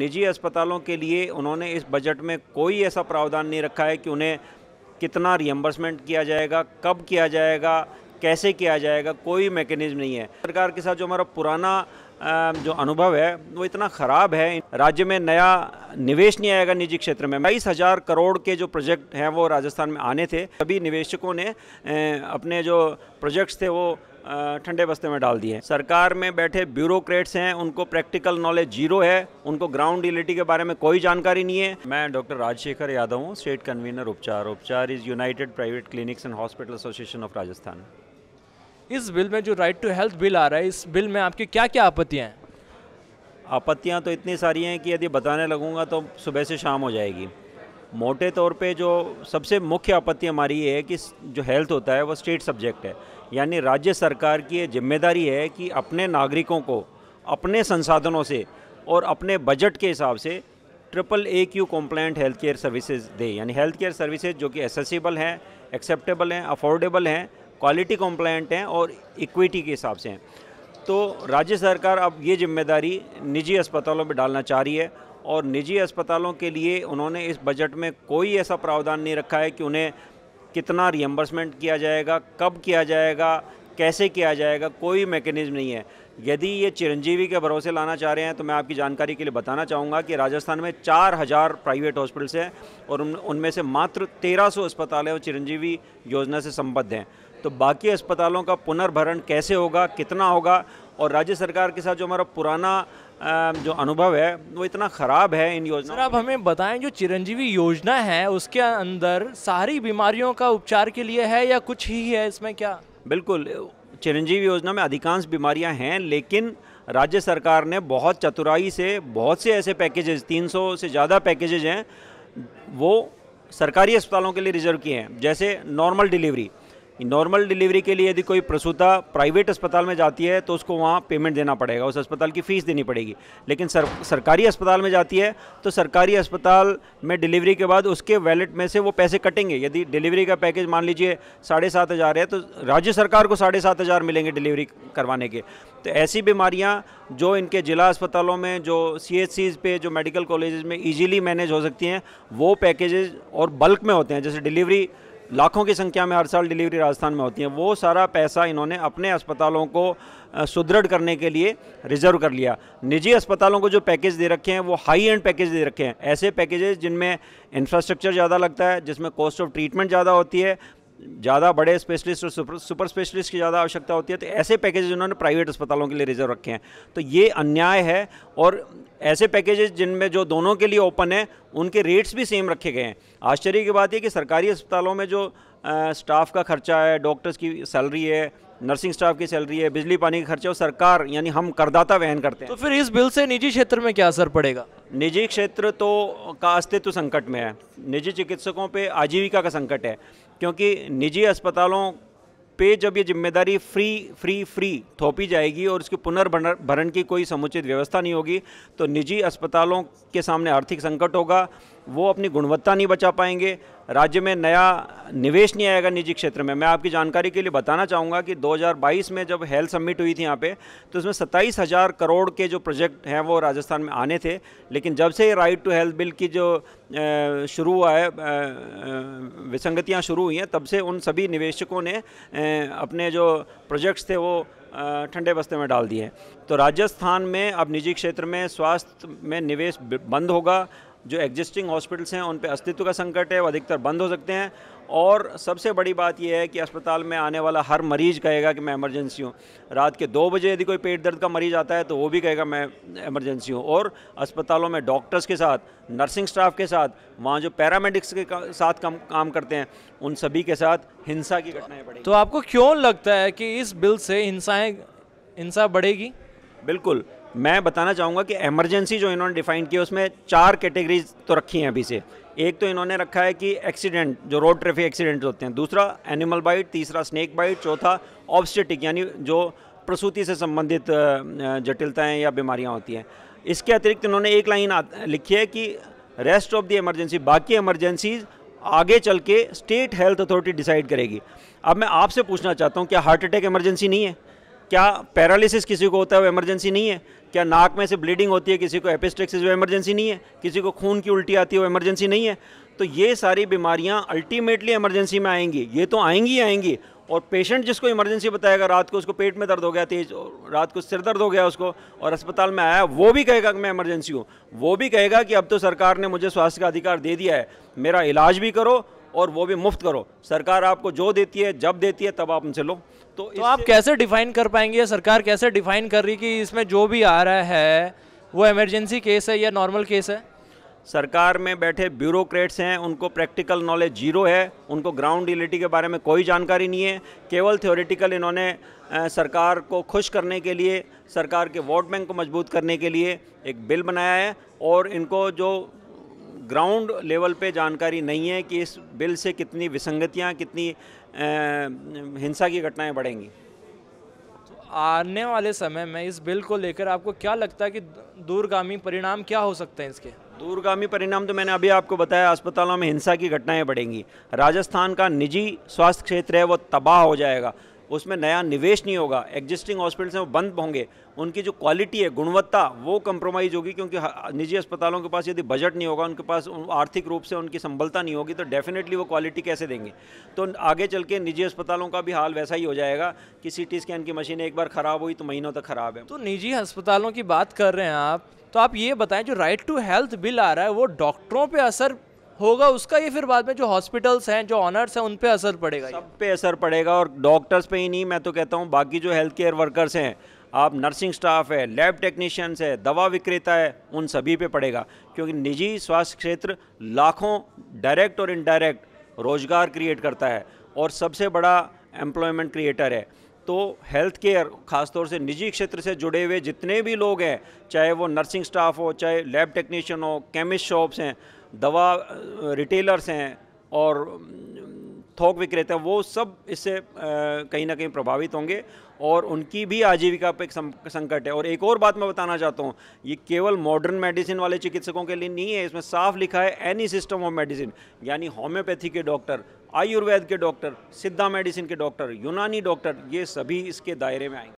निजी अस्पतालों के लिए उन्होंने इस बजट में कोई ऐसा प्रावधान नहीं रखा है कि उन्हें कितना रियम्बर्समेंट किया जाएगा कब किया जाएगा कैसे किया जाएगा कोई मैकेनिज्म नहीं है सरकार के साथ जो हमारा पुराना जो अनुभव है वो इतना ख़राब है राज्य में नया निवेश नहीं आएगा निजी क्षेत्र में बाईस हज़ार करोड़ के जो प्रोजेक्ट हैं वो राजस्थान में आने थे सभी निवेशकों ने अपने जो प्रोजेक्ट्स थे वो ठंडे बस्ते में डाल दिए सरकार में बैठे ब्यूरोक्रेट्स हैं उनको प्रैक्टिकल नॉलेज जीरो है उनको ग्राउंड रियलिटी के बारे में कोई जानकारी नहीं है मैं डॉक्टर राजशेखर यादव हूँ state convener UPCHAR UPCHAR is united private clinics and hospital association of Rajasthan इस बिल में जो राइट टू हेल्थ बिल आ रहा है इस बिल में आपकी क्या क्या आपत्तियाँ हैं आपत्तियाँ तो इतनी सारी हैं कि यदि बताने लगूँगा तो सुबह से शाम हो जाएगी मोटे तौर पे जो सबसे मुख्य आपत्ति हमारी ये है कि जो हेल्थ होता है वो स्टेट सब्जेक्ट है यानी राज्य सरकार की ये जिम्मेदारी है कि अपने नागरिकों को अपने संसाधनों से और अपने बजट के हिसाब से triple A Q compliant health care services दे यानी हेल्थ केयर सर्विसेज जो कि एसेसिबल हैं एक्सेप्टेबल हैं अफोर्डेबल हैं क्वालिटी कॉम्प्लेंट हैं और इक्विटी के हिसाब से हैं तो राज्य सरकार अब ये जिम्मेदारी निजी अस्पतालों में डालना चाह रही है और निजी अस्पतालों के लिए उन्होंने इस बजट में कोई ऐसा प्रावधान नहीं रखा है कि उन्हें कितना रियम्बर्समेंट किया जाएगा कब किया जाएगा कैसे किया जाएगा कोई मैकेनिज्म नहीं है यदि ये चिरंजीवी के भरोसे लाना चाह रहे हैं तो मैं आपकी जानकारी के लिए बताना चाहूँगा कि राजस्थान में चार हज़ार प्राइवेट हॉस्पिटल्स हैं और उन उनमें से मात्र तेरह सौ अस्पताल हैं वो चिरंजीवी योजना से संबद्ध हैं तो बाकी अस्पतालों का पुनर्भरण कैसे होगा कितना होगा और राज्य सरकार के साथ जो हमारा पुराना जो अनुभव है वो इतना ख़राब है इन योजना सर आप हमें बताएं जो चिरंजीवी योजना है उसके अंदर सारी बीमारियों का उपचार के लिए है या कुछ ही है इसमें क्या बिल्कुल चिरंजीवी योजना में अधिकांश बीमारियां हैं लेकिन राज्य सरकार ने बहुत चतुराई से बहुत से ऐसे पैकेजेस 300 से ज़्यादा पैकेजेज हैं वो सरकारी अस्पतालों के लिए रिजर्व किए हैं जैसे नॉर्मल डिलीवरी नॉर्मल डिलीवरी के लिए यदि कोई प्रसूता प्राइवेट अस्पताल में जाती है तो उसको वहाँ पेमेंट देना पड़ेगा उस अस्पताल की फ़ीस देनी पड़ेगी लेकिन सर, सरकारी अस्पताल में जाती है तो सरकारी अस्पताल में डिलीवरी के बाद उसके वैलेट में से वो पैसे कटेंगे यदि डिलीवरी का पैकेज मान लीजिए साढ़े सात हज़ार है तो राज्य सरकार को साढ़े सात हज़ार मिलेंगे डिलीवरी करवाने के तो ऐसी बीमारियाँ जो इनके ज़िला अस्पतालों में जो सी पे जो मेडिकल कॉलेज में ईजिली मैनेज हो सकती हैं वो पैकेजेज और बल्क में होते हैं जैसे डिलीवरी लाखों की संख्या में हर साल डिलीवरी राजस्थान में होती है वो सारा पैसा इन्होंने अपने अस्पतालों को सुदृढ़ करने के लिए रिजर्व कर लिया निजी अस्पतालों को जो पैकेज दे रखे हैं वो हाई एंड पैकेज दे रखे हैं ऐसे पैकेजेस जिनमें इंफ्रास्ट्रक्चर ज़्यादा लगता है जिसमें कॉस्ट ऑफ ट्रीटमेंट ज़्यादा होती है ज़्यादा बड़े स्पेशलिस्ट और सुपर सुपर स्पेशलिस्ट की ज़्यादा आवश्यकता होती है तो ऐसे पैकेजेज उन्होंने प्राइवेट अस्पतालों के लिए रिजर्व रखे हैं तो ये अन्याय है और ऐसे पैकेजेज जिनमें जो दोनों के लिए ओपन है उनके रेट्स भी सेम रखे गए हैं आश्चर्य की बात यह कि सरकारी अस्पतालों में जो स्टाफ का खर्चा है डॉक्टर्स की सैलरी है नर्सिंग स्टाफ की सैलरी है बिजली पानी के खर्चे और सरकार यानी हम करदाता वहन करते हैं तो फिर इस बिल से निजी क्षेत्र में क्या असर पड़ेगा निजी क्षेत्र तो का अस्तित्व संकट में है निजी चिकित्सकों पे आजीविका का संकट है क्योंकि निजी अस्पतालों पे जब ये जिम्मेदारी फ्री फ्री फ्री थोपी जाएगी और इसके पुनर्भरण की कोई समुचित व्यवस्था नहीं होगी तो निजी अस्पतालों के सामने आर्थिक संकट होगा वो अपनी गुणवत्ता नहीं बचा पाएंगे राज्य में नया निवेश नहीं आएगा निजी क्षेत्र में मैं आपकी जानकारी के लिए बताना चाहूँगा कि 2022 में जब हेल्थ समिट हुई थी यहाँ पे तो उसमें सत्ताईस हज़ार करोड़ के जो प्रोजेक्ट हैं वो राजस्थान में आने थे लेकिन जब से राइट टू हेल्थ बिल की जो शुरू हुआ है विसंगतियाँ शुरू हुई हैं तब से उन सभी निवेशकों ने अपने जो प्रोजेक्ट्स थे वो ठंडे बस्ते में डाल दिए तो राजस्थान में अब निजी क्षेत्र में स्वास्थ्य में निवेश बंद होगा जो एग्जिस्टिंग हॉस्पिटल्स हैं उन पर अस्तित्व का संकट है वो अधिकतर बंद हो सकते हैं और सबसे बड़ी बात यह है कि अस्पताल में आने वाला हर मरीज कहेगा कि मैं इमरजेंसी हूँ रात के दो बजे यदि कोई पेट दर्द का मरीज आता है तो वो भी कहेगा मैं इमरजेंसी हूँ और अस्पतालों में डॉक्टर्स के साथ नर्सिंग स्टाफ के साथ वहाँ जो पैरामेडिक्स के साथ काम काम करते हैं उन सभी के साथ हिंसा की घटनाएँ बढ़ेगी तो आपको क्यों लगता है कि इस बिल से हिंसाएँ हिंसा बढ़ेगी बिल्कुल मैं बताना चाहूँगा कि एमरजेंसी जो इन्होंने डिफाइन की है उसमें चार कैटेगरीज तो रखी हैं अभी से एक तो इन्होंने रखा है कि एक्सीडेंट जो रोड ट्रैफिक एक्सीडेंट होते हैं दूसरा एनिमल बाइट तीसरा स्नैक बाइट चौथा ऑब्स्टेटिक यानी जो प्रसूति से संबंधित जटिलताएँ या बीमारियाँ होती हैं इसके अतिरिक्त इन्होंने एक लाइन लिखी है कि रेस्ट ऑफ द एमरजेंसी बाकी एमरजेंसीज आगे चल के स्टेट हेल्थ अथॉरिटी डिसाइड करेगी अब मैं आपसे पूछना चाहता हूँ क्या हार्ट अटैक इमरजेंसी नहीं है क्या पैरालिसिस किसी को होता है वो इमरजेंसी नहीं है क्या नाक में से ब्लीडिंग होती है किसी को एपिस्टेक्सिस वो इमरजेंसी नहीं है किसी को खून की उल्टी आती है वो इमरजेंसी नहीं है तो ये सारी बीमारियाँ अल्टीमेटली इमरजेंसी में आएंगी ये तो आएंगी ही आएंगी और पेशेंट जिसको इमरजेंसी बताएगा रात को उसको पेट में दर्द हो गया तेज रात को सिर दर्द हो गया उसको और अस्पताल में आया वो भी कहेगा कि मैं इमरजेंसी हूँ वो भी कहेगा कि अब तो सरकार ने मुझे स्वास्थ्य का अधिकार दे दिया है मेरा इलाज भी करो और वो भी मुफ्त करो सरकार आपको जो देती है जब देती है तब आप उनसे लो तो, तो आप कैसे डिफाइन कर पाएंगे सरकार कैसे डिफाइन कर रही कि इसमें जो भी आ रहा है वो इमरजेंसी केस है या नॉर्मल केस है सरकार में बैठे ब्यूरोक्रेट्स हैं उनको प्रैक्टिकल नॉलेज जीरो है उनको ग्राउंड रियलिटी के बारे में कोई जानकारी नहीं है केवल थ्योरेटिकल इन्होंने सरकार को खुश करने के लिए सरकार के वोट बैंक को मजबूत करने के लिए एक बिल बनाया है और इनको जो ग्राउंड लेवल पे जानकारी नहीं है कि इस बिल से कितनी विसंगतियां कितनी आ, हिंसा की घटनाएं बढ़ेंगी तो आने वाले समय में इस बिल को लेकर आपको क्या लगता है कि दूरगामी परिणाम क्या हो सकते हैं इसके दूरगामी परिणाम तो मैंने अभी आपको बताया अस्पतालों में हिंसा की घटनाएं बढ़ेंगी राजस्थान का निजी स्वास्थ्य क्षेत्र है वो तबाह हो जाएगा उसमें नया निवेश नहीं होगा एग्जिस्टिंग हॉस्पिटल्स हैं वो बंद होंगे उनकी जो क्वालिटी है गुणवत्ता वो कम्प्रोमाइज़ होगी क्योंकि निजी अस्पतालों के पास यदि बजट नहीं होगा उनके पास आर्थिक रूप से उनकी संबलता नहीं होगी तो डेफिनेटली वो क्वालिटी कैसे देंगे तो आगे चल के निजी अस्पतालों का भी हाल वैसा ही हो जाएगा कि सी स्कैन की मशीन एक बार ख़राब हुई तो महीनों तक ख़राब है तो निजी अस्पतालों की बात कर रहे हैं आप तो आप ये बताएं जो राइट टू हेल्थ बिल आ रहा है वो डॉक्टरों पे असर होगा उसका ये फिर बाद में जो हॉस्पिटल्स हैं जो ऑनर्स हैं उन पे असर पड़ेगा सब पे असर पड़ेगा और डॉक्टर्स पे ही नहीं मैं तो कहता हूँ बाकी जो हेल्थ केयर वर्कर्स हैं आप नर्सिंग स्टाफ है लैब टेक्नीशियंस है दवा विक्रेता है उन सभी पे पड़ेगा क्योंकि निजी स्वास्थ्य क्षेत्र लाखों डायरेक्ट और इनडायरेक्ट रोजगार क्रिएट करता है और सबसे बड़ा एम्प्लॉयमेंट क्रिएटर है तो हेल्थ केयर खासतौर से निजी क्षेत्र से जुड़े हुए जितने भी लोग हैं चाहे वो नर्सिंग स्टाफ हो चाहे लैब टेक्नीशियन हो केमिस्ट शॉप्स हैं दवा रिटेलर्स हैं और थोक विक्रेता वो सब इससे कहीं ना कहीं प्रभावित होंगे और उनकी भी आजीविका पर एक संकट है और एक और बात मैं बताना चाहता हूँ ये केवल मॉडर्न मेडिसिन वाले चिकित्सकों के लिए नहीं है इसमें साफ लिखा है एनी सिस्टम ऑफ मेडिसिन यानी होम्योपैथी के डॉक्टर आयुर्वेद के डॉक्टर सिद्धा मेडिसिन के डॉक्टर यूनानी डॉक्टर ये सभी इसके दायरे में आएंगे